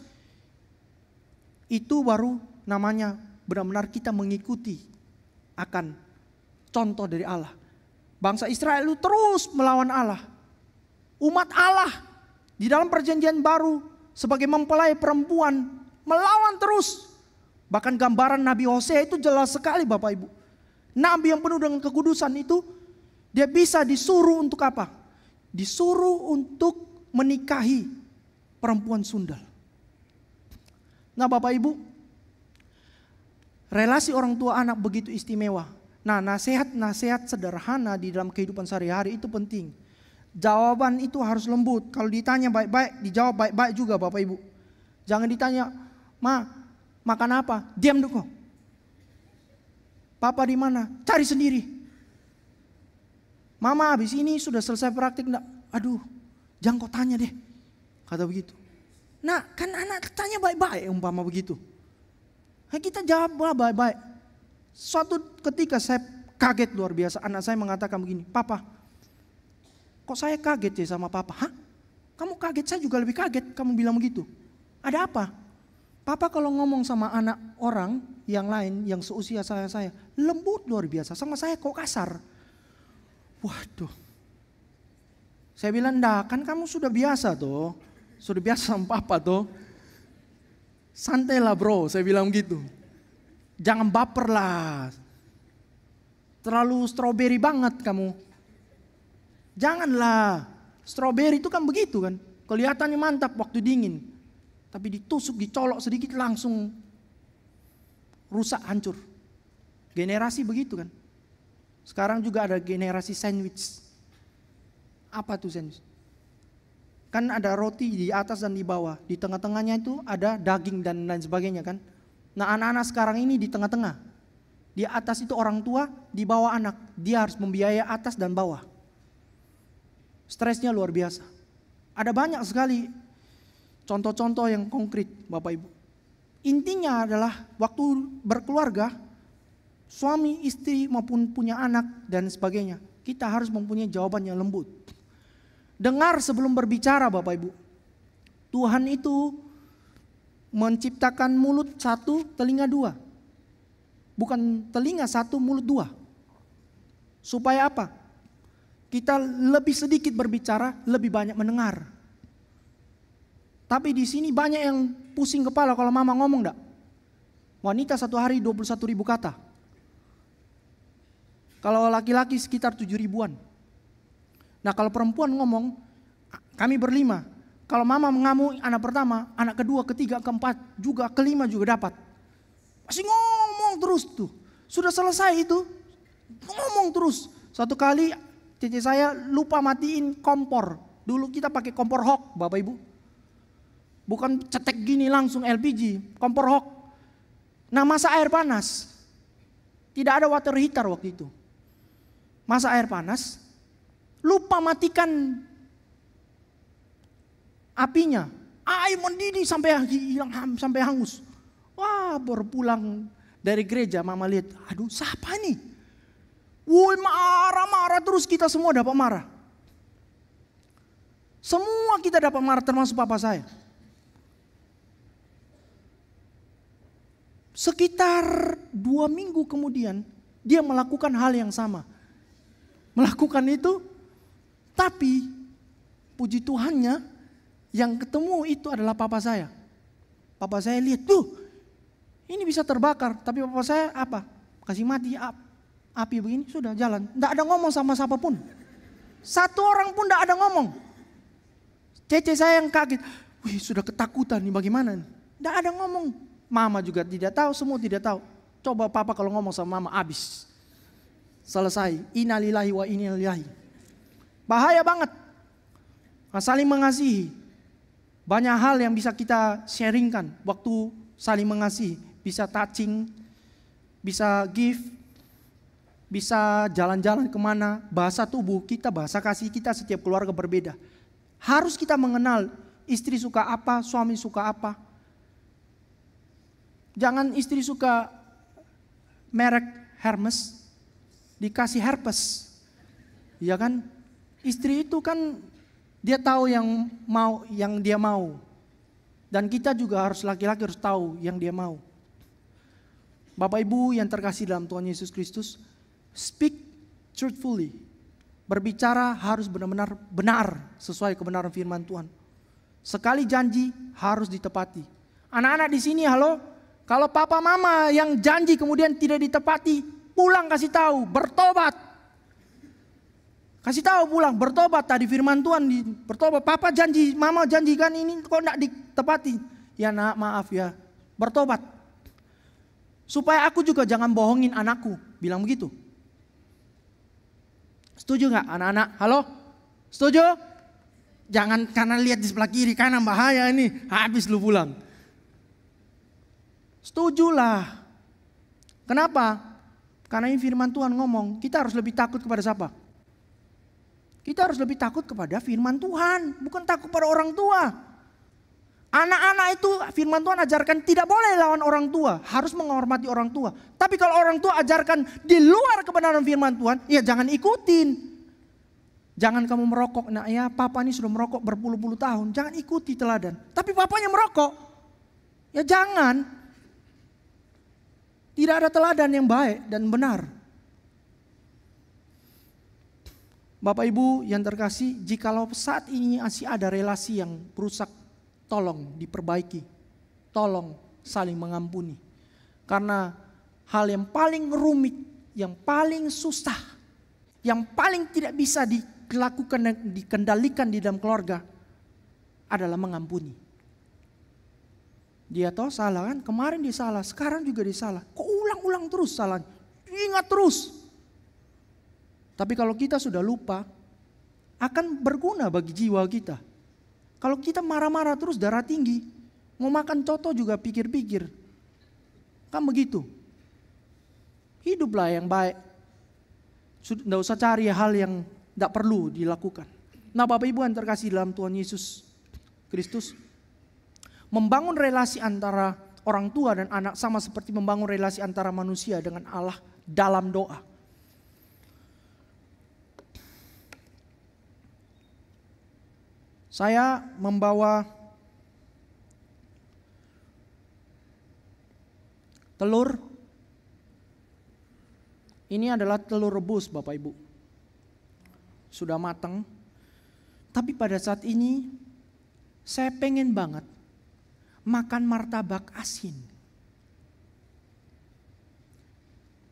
Itu baru namanya benar-benar kita mengikuti akan contoh dari Allah. Bangsa Israel itu terus melawan Allah. Umat Allah di dalam perjanjian baru sebagai mempelai perempuan melawan terus. Bahkan gambaran Nabi Hosea itu jelas sekali Bapak Ibu. Nabi yang penuh dengan kekudusan itu dia bisa disuruh untuk apa? Disuruh untuk menikahi perempuan sundal. Nah Bapak Ibu, relasi orang tua anak begitu istimewa. Nah, nasihat-nasihat sederhana di dalam kehidupan sehari-hari itu penting. Jawaban itu harus lembut. Kalau ditanya baik-baik, dijawab baik-baik juga Bapak Ibu. Jangan ditanya, "Ma, makan apa?" Diam dulu. Papa di mana? Cari sendiri. Mama habis ini sudah selesai praktik enggak? Aduh, jangan kau tanya deh. Kata begitu. Nah, kan anak tanya baik-baik umpama begitu. Nah, kita jawab baik-baik. Suatu ketika saya kaget luar biasa, anak saya mengatakan begini, Papa, kok saya kaget ya sama Papa? Hah? Kamu kaget, saya juga lebih kaget kamu bilang begitu. Ada apa? Papa kalau ngomong sama anak orang yang lain, yang seusia saya, saya lembut luar biasa. Sama saya kok kasar. Waduh. Saya bilang, enggak, kan kamu sudah biasa tuh. Sudah biasa sama papa tuh. lah bro, saya bilang gitu. Jangan baper lah. Terlalu stroberi banget kamu. Janganlah. Stroberi itu kan begitu kan. Kelihatannya mantap waktu dingin. Tapi ditusuk, dicolok sedikit langsung rusak, hancur. Generasi begitu kan. Sekarang juga ada generasi sandwich. Apa tuh sandwich? Kan ada roti di atas dan di bawah. Di tengah-tengahnya itu ada daging dan lain sebagainya kan. Nah anak-anak sekarang ini di tengah-tengah. Di atas itu orang tua, di bawah anak. Dia harus membiayai atas dan bawah. Stresnya luar biasa. Ada banyak sekali contoh-contoh yang konkret Bapak Ibu. Intinya adalah waktu berkeluarga, suami, istri maupun punya anak dan sebagainya. Kita harus mempunyai jawaban yang lembut. Dengar sebelum berbicara Bapak Ibu. Tuhan itu menciptakan mulut satu, telinga dua. Bukan telinga satu, mulut dua. Supaya apa? Kita lebih sedikit berbicara, lebih banyak mendengar. Tapi di sini banyak yang pusing kepala kalau mama ngomong enggak. Wanita satu hari 21 ribu kata. Kalau laki-laki sekitar 7 ribuan. Nah kalau perempuan ngomong, kami berlima, kalau mama mengamuk anak pertama, anak kedua, ketiga, keempat juga, kelima juga dapat. Masih ngomong terus tuh. Sudah selesai itu, ngomong terus. Satu kali cici saya lupa matiin kompor. Dulu kita pakai kompor hok, Bapak Ibu. Bukan cetek gini langsung LPG, kompor hok. Nah masa air panas, tidak ada water heater waktu itu. Masa air panas, lupa matikan apinya. Air mendidih sampai hilang sampai hangus. Wah, baru pulang dari gereja mama lihat, aduh siapa nih? Woi marah-marah terus kita semua dapat marah. Semua kita dapat marah termasuk papa saya. Sekitar dua minggu kemudian dia melakukan hal yang sama. Melakukan itu tapi puji Tuhannya yang ketemu itu adalah papa saya. Papa saya lihat, tuh ini bisa terbakar. Tapi papa saya apa? Kasih mati ap, api begini sudah jalan. Tidak ada ngomong sama siapapun. Satu orang pun tidak ada ngomong. Cece saya yang kaget. Wih sudah ketakutan nih bagaimana nih. Tidak ada ngomong. Mama juga tidak tahu, semua tidak tahu. Coba papa kalau ngomong sama mama habis. Selesai. Innalillahi wa innalillahi. Bahaya banget. saling mengasihi. Banyak hal yang bisa kita sharingkan waktu saling mengasihi. Bisa touching, bisa give, bisa jalan-jalan kemana. Bahasa tubuh kita, bahasa kasih kita setiap keluarga berbeda. Harus kita mengenal istri suka apa, suami suka apa. Jangan istri suka merek Hermes, dikasih herpes. Iya kan? Istri itu kan dia tahu yang mau, yang dia mau. Dan kita juga harus laki-laki harus tahu yang dia mau. Bapak Ibu yang terkasih dalam Tuhan Yesus Kristus, speak truthfully. Berbicara harus benar-benar benar sesuai kebenaran firman Tuhan. Sekali janji harus ditepati. Anak-anak di sini halo, kalau papa mama yang janji kemudian tidak ditepati, pulang kasih tahu, bertobat. Kasih tahu pulang, bertobat tadi firman Tuhan di bertobat. Papa janji, mama janjikan ini kok enggak ditepati. Ya nak, maaf ya. Bertobat. Supaya aku juga jangan bohongin anakku, bilang begitu. Setuju nggak anak-anak? Halo? Setuju? Jangan karena lihat di sebelah kiri karena bahaya ini, habis lu pulang. Setujulah. Kenapa? Karena ini firman Tuhan ngomong, kita harus lebih takut kepada siapa? Kita harus lebih takut kepada firman Tuhan, bukan takut pada orang tua. Anak-anak itu firman Tuhan ajarkan tidak boleh lawan orang tua, harus menghormati orang tua. Tapi kalau orang tua ajarkan di luar kebenaran firman Tuhan, ya jangan ikutin. Jangan kamu merokok, nak ya papa ini sudah merokok berpuluh-puluh tahun, jangan ikuti teladan. Tapi papanya merokok, ya jangan. Tidak ada teladan yang baik dan benar. Bapak Ibu yang terkasih, jikalau saat ini masih ada relasi yang rusak, tolong diperbaiki. Tolong saling mengampuni. Karena hal yang paling rumit, yang paling susah, yang paling tidak bisa dilakukan dan dikendalikan di dalam keluarga adalah mengampuni. Dia tahu salah kan, kemarin dia salah, sekarang juga dia salah. Kok ulang-ulang terus salah? Ingat terus, tapi kalau kita sudah lupa, akan berguna bagi jiwa kita. Kalau kita marah-marah terus darah tinggi, mau makan coto juga pikir-pikir. Kan begitu. Hiduplah yang baik. Tidak usah cari hal yang tidak perlu dilakukan. Nah Bapak Ibu yang terkasih dalam Tuhan Yesus Kristus. Membangun relasi antara orang tua dan anak sama seperti membangun relasi antara manusia dengan Allah dalam doa. Saya membawa telur. Ini adalah telur rebus Bapak Ibu. Sudah matang. Tapi pada saat ini saya pengen banget makan martabak asin.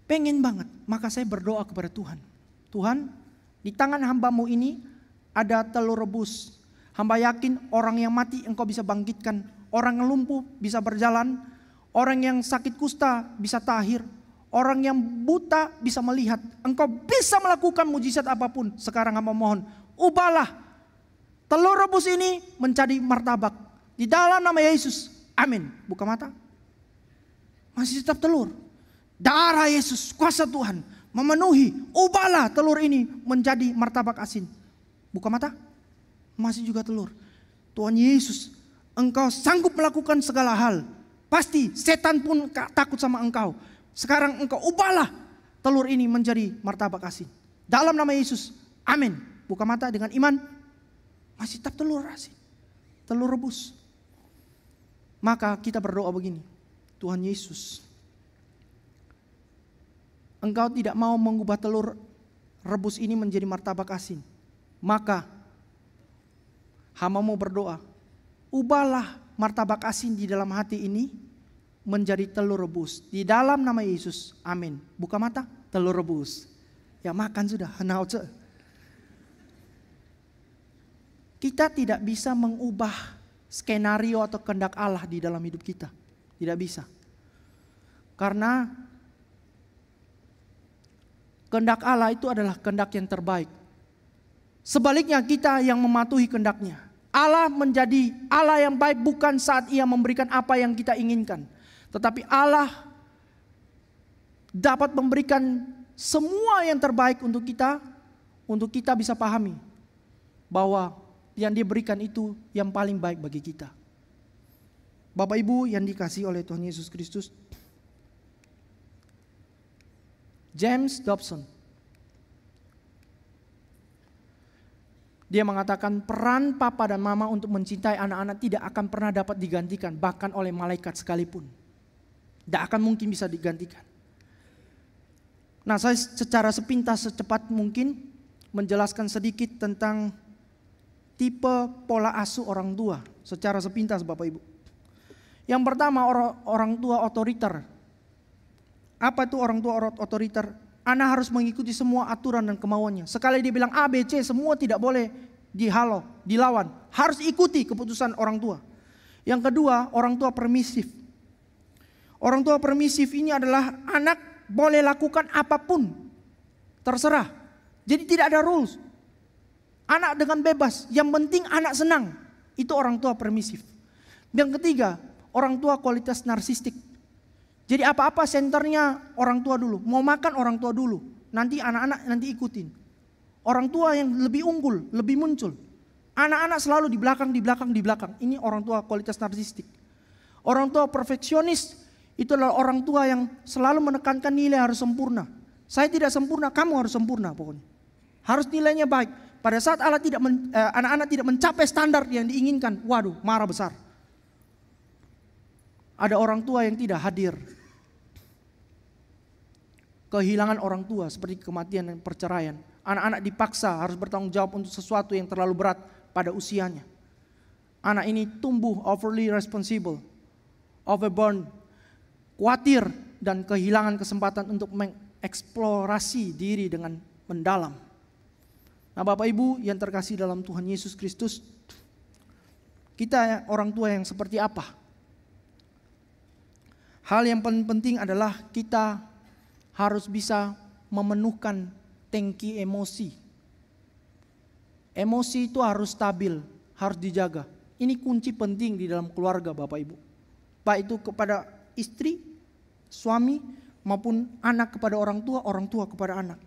Pengen banget, maka saya berdoa kepada Tuhan. Tuhan, di tangan hambamu ini ada telur rebus Hamba yakin orang yang mati engkau bisa bangkitkan. Orang yang lumpuh bisa berjalan. Orang yang sakit kusta bisa tahir. Orang yang buta bisa melihat. Engkau bisa melakukan mujizat apapun. Sekarang hamba mohon. Ubahlah telur rebus ini menjadi martabak. Di dalam nama Yesus. Amin. Buka mata. Masih tetap telur. Darah Yesus, kuasa Tuhan. Memenuhi. Ubahlah telur ini menjadi martabak asin. Buka mata masih juga telur. Tuhan Yesus, engkau sanggup melakukan segala hal. Pasti setan pun takut sama engkau. Sekarang engkau ubahlah telur ini menjadi martabak asin. Dalam nama Yesus, amin. Buka mata dengan iman, masih tetap telur asin. Telur rebus. Maka kita berdoa begini, Tuhan Yesus, Engkau tidak mau mengubah telur rebus ini menjadi martabak asin. Maka Hama mau berdoa, ubahlah martabak asin di dalam hati ini menjadi telur rebus. Di dalam nama Yesus, amin. Buka mata, telur rebus. Ya makan sudah, nah, Kita tidak bisa mengubah skenario atau kehendak Allah di dalam hidup kita. Tidak bisa. Karena kehendak Allah itu adalah kehendak yang terbaik. Sebaliknya kita yang mematuhi kehendaknya. Allah menjadi Allah yang baik bukan saat ia memberikan apa yang kita inginkan. Tetapi Allah dapat memberikan semua yang terbaik untuk kita, untuk kita bisa pahami bahwa yang diberikan itu yang paling baik bagi kita. Bapak Ibu yang dikasih oleh Tuhan Yesus Kristus, James Dobson Dia mengatakan peran papa dan mama untuk mencintai anak-anak tidak akan pernah dapat digantikan bahkan oleh malaikat sekalipun. Tidak akan mungkin bisa digantikan. Nah saya secara sepintas secepat mungkin menjelaskan sedikit tentang tipe pola asuh orang tua secara sepintas Bapak Ibu. Yang pertama orang, tua otoriter. Apa itu orang tua otoriter? Anak harus mengikuti semua aturan dan kemauannya. Sekali dia bilang A, B, C, semua tidak boleh dihalau, dilawan. Harus ikuti keputusan orang tua. Yang kedua, orang tua permisif. Orang tua permisif ini adalah anak boleh lakukan apapun. Terserah. Jadi tidak ada rules. Anak dengan bebas. Yang penting anak senang. Itu orang tua permisif. Yang ketiga, orang tua kualitas narsistik. Jadi apa-apa senternya orang tua dulu. Mau makan orang tua dulu. Nanti anak-anak nanti ikutin. Orang tua yang lebih unggul, lebih muncul. Anak-anak selalu di belakang, di belakang, di belakang. Ini orang tua kualitas narsistik. Orang tua perfeksionis itu adalah orang tua yang selalu menekankan nilai harus sempurna. Saya tidak sempurna, kamu harus sempurna pokoknya. Harus nilainya baik. Pada saat Allah tidak men, eh, anak-anak tidak mencapai standar yang diinginkan, waduh, marah besar. Ada orang tua yang tidak hadir kehilangan orang tua seperti kematian dan perceraian. Anak-anak dipaksa harus bertanggung jawab untuk sesuatu yang terlalu berat pada usianya. Anak ini tumbuh overly responsible, overborn, khawatir dan kehilangan kesempatan untuk mengeksplorasi diri dengan mendalam. Nah Bapak Ibu yang terkasih dalam Tuhan Yesus Kristus, kita orang tua yang seperti apa? Hal yang paling penting adalah kita harus bisa memenuhkan tangki emosi. Emosi itu harus stabil, harus dijaga. Ini kunci penting di dalam keluarga Bapak Ibu. Baik itu kepada istri, suami, maupun anak kepada orang tua, orang tua kepada anak.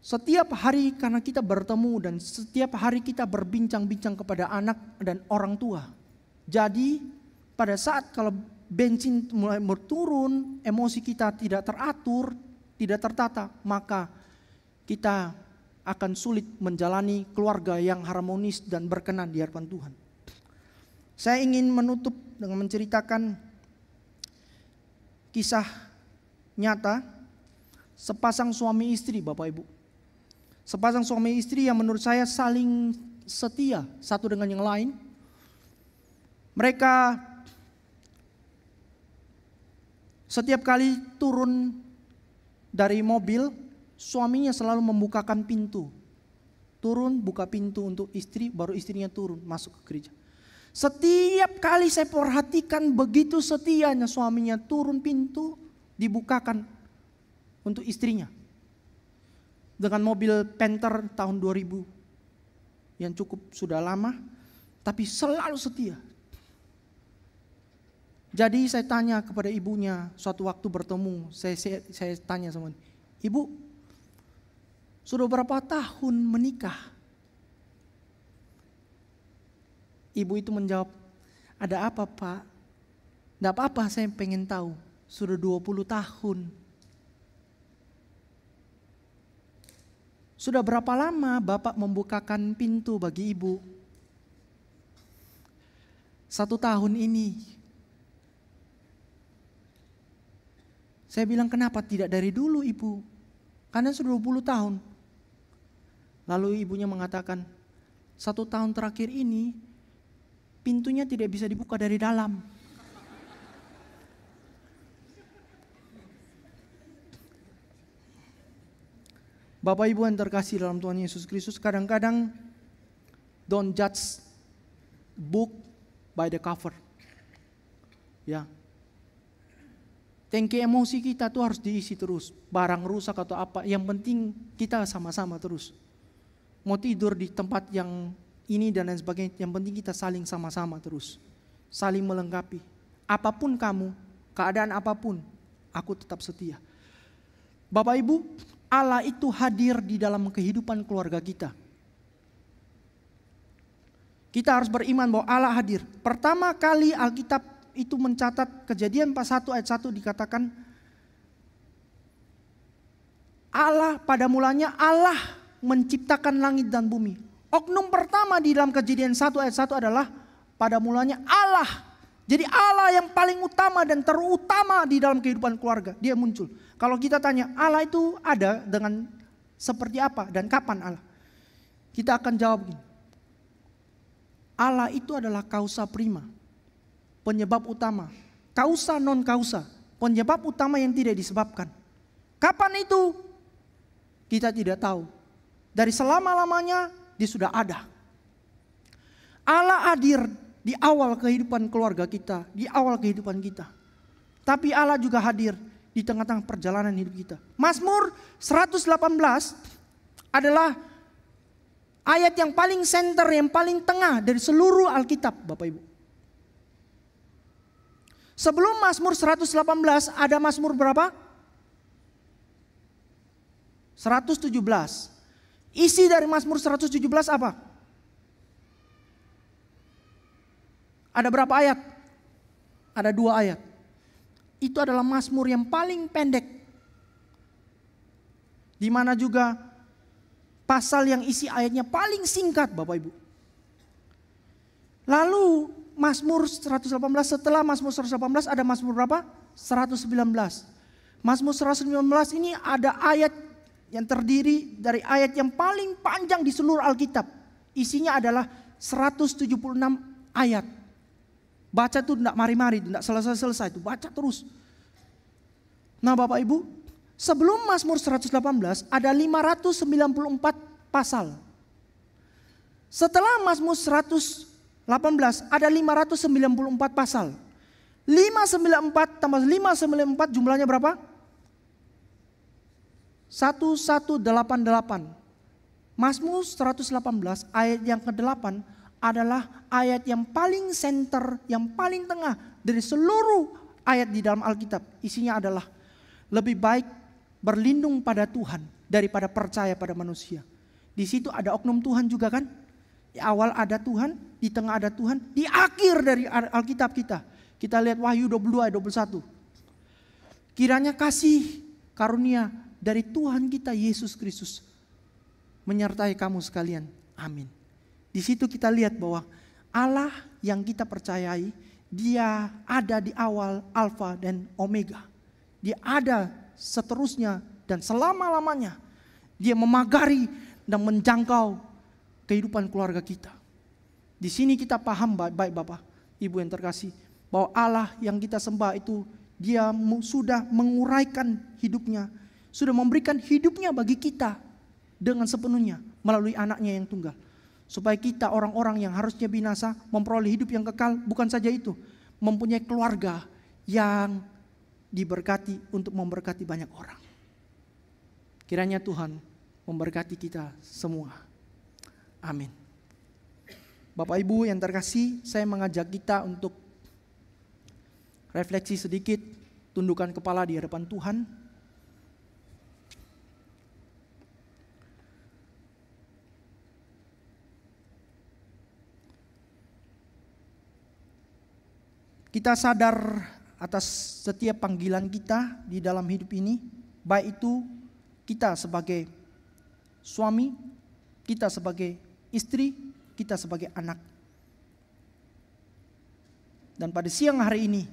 Setiap hari karena kita bertemu dan setiap hari kita berbincang-bincang kepada anak dan orang tua. Jadi pada saat kalau bensin mulai berturun, emosi kita tidak teratur, tidak tertata, maka kita akan sulit menjalani keluarga yang harmonis dan berkenan di hadapan Tuhan. Saya ingin menutup dengan menceritakan kisah nyata sepasang suami istri Bapak Ibu. Sepasang suami istri yang menurut saya saling setia satu dengan yang lain. Mereka setiap kali turun dari mobil, suaminya selalu membukakan pintu. Turun, buka pintu untuk istri, baru istrinya turun masuk ke gereja. Setiap kali saya perhatikan begitu setianya suaminya turun pintu, dibukakan untuk istrinya. Dengan mobil Panther tahun 2000 yang cukup sudah lama, tapi selalu setia, jadi saya tanya kepada ibunya suatu waktu bertemu, saya, saya, saya tanya sama ibu, sudah berapa tahun menikah? Ibu itu menjawab, ada apa pak? Tidak apa-apa saya pengen tahu, sudah 20 tahun. Sudah berapa lama Bapak membukakan pintu bagi Ibu? Satu tahun ini Saya bilang kenapa tidak dari dulu ibu? Karena sudah 20 tahun. Lalu ibunya mengatakan, satu tahun terakhir ini pintunya tidak bisa dibuka dari dalam. Bapak Ibu yang terkasih dalam Tuhan Yesus Kristus, kadang-kadang don't judge book by the cover. Ya, Tangki emosi kita tuh harus diisi terus. Barang rusak atau apa, yang penting kita sama-sama terus. Mau tidur di tempat yang ini dan lain sebagainya, yang penting kita saling sama-sama terus. Saling melengkapi. Apapun kamu, keadaan apapun, aku tetap setia. Bapak Ibu, Allah itu hadir di dalam kehidupan keluarga kita. Kita harus beriman bahwa Allah hadir. Pertama kali Alkitab itu mencatat kejadian pas satu ayat 1 dikatakan Allah pada mulanya Allah menciptakan langit dan bumi. Oknum pertama di dalam kejadian 1 ayat 1 adalah pada mulanya Allah. Jadi Allah yang paling utama dan terutama di dalam kehidupan keluarga. Dia muncul. Kalau kita tanya Allah itu ada dengan seperti apa dan kapan Allah. Kita akan jawab gini. Allah itu adalah kausa prima penyebab utama. Kausa non kausa, penyebab utama yang tidak disebabkan. Kapan itu? Kita tidak tahu. Dari selama-lamanya dia sudah ada. Allah hadir di awal kehidupan keluarga kita, di awal kehidupan kita. Tapi Allah juga hadir di tengah-tengah perjalanan hidup kita. Mazmur 118 adalah ayat yang paling center, yang paling tengah dari seluruh Alkitab, Bapak Ibu. Sebelum Mazmur 118 ada Mazmur berapa? 117. Isi dari Mazmur 117 apa? Ada berapa ayat? Ada dua ayat. Itu adalah Mazmur yang paling pendek. Di mana juga pasal yang isi ayatnya paling singkat Bapak Ibu. Lalu Mazmur 118 setelah Mazmur 118 ada Mazmur berapa? 119. Mazmur 119 ini ada ayat yang terdiri dari ayat yang paling panjang di seluruh Alkitab. Isinya adalah 176 ayat. Baca tuh tidak mari-mari, tidak selesai-selesai itu baca terus. Nah Bapak Ibu, sebelum Mazmur 118 ada 594 pasal. Setelah Mazmur 100 18 ada 594 pasal. 594 tambah 594 jumlahnya berapa? 1188. Mazmur 118 ayat yang ke-8 adalah ayat yang paling center, yang paling tengah dari seluruh ayat di dalam Alkitab. Isinya adalah lebih baik berlindung pada Tuhan daripada percaya pada manusia. Di situ ada oknum Tuhan juga kan? Di awal ada Tuhan, di tengah ada Tuhan, di akhir dari Alkitab kita. Kita lihat Wahyu 22 ayat 21. Kiranya kasih karunia dari Tuhan kita Yesus Kristus menyertai kamu sekalian. Amin. Di situ kita lihat bahwa Allah yang kita percayai, dia ada di awal alfa dan omega. Dia ada seterusnya dan selama-lamanya. Dia memagari dan menjangkau kehidupan keluarga kita. Di sini kita paham baik-baik Bapak, Ibu yang terkasih, bahwa Allah yang kita sembah itu dia sudah menguraikan hidupnya, sudah memberikan hidupnya bagi kita dengan sepenuhnya melalui anaknya yang tunggal. Supaya kita orang-orang yang harusnya binasa memperoleh hidup yang kekal, bukan saja itu, mempunyai keluarga yang diberkati untuk memberkati banyak orang. Kiranya Tuhan memberkati kita semua. Amin. Bapak Ibu yang terkasih, saya mengajak kita untuk refleksi sedikit, tundukkan kepala di hadapan Tuhan. Kita sadar atas setiap panggilan kita di dalam hidup ini, baik itu kita sebagai suami, kita sebagai istri, kita sebagai anak. Dan pada siang hari ini,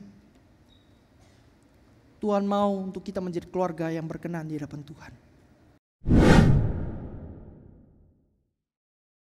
Tuhan mau untuk kita menjadi keluarga yang berkenan di hadapan Tuhan.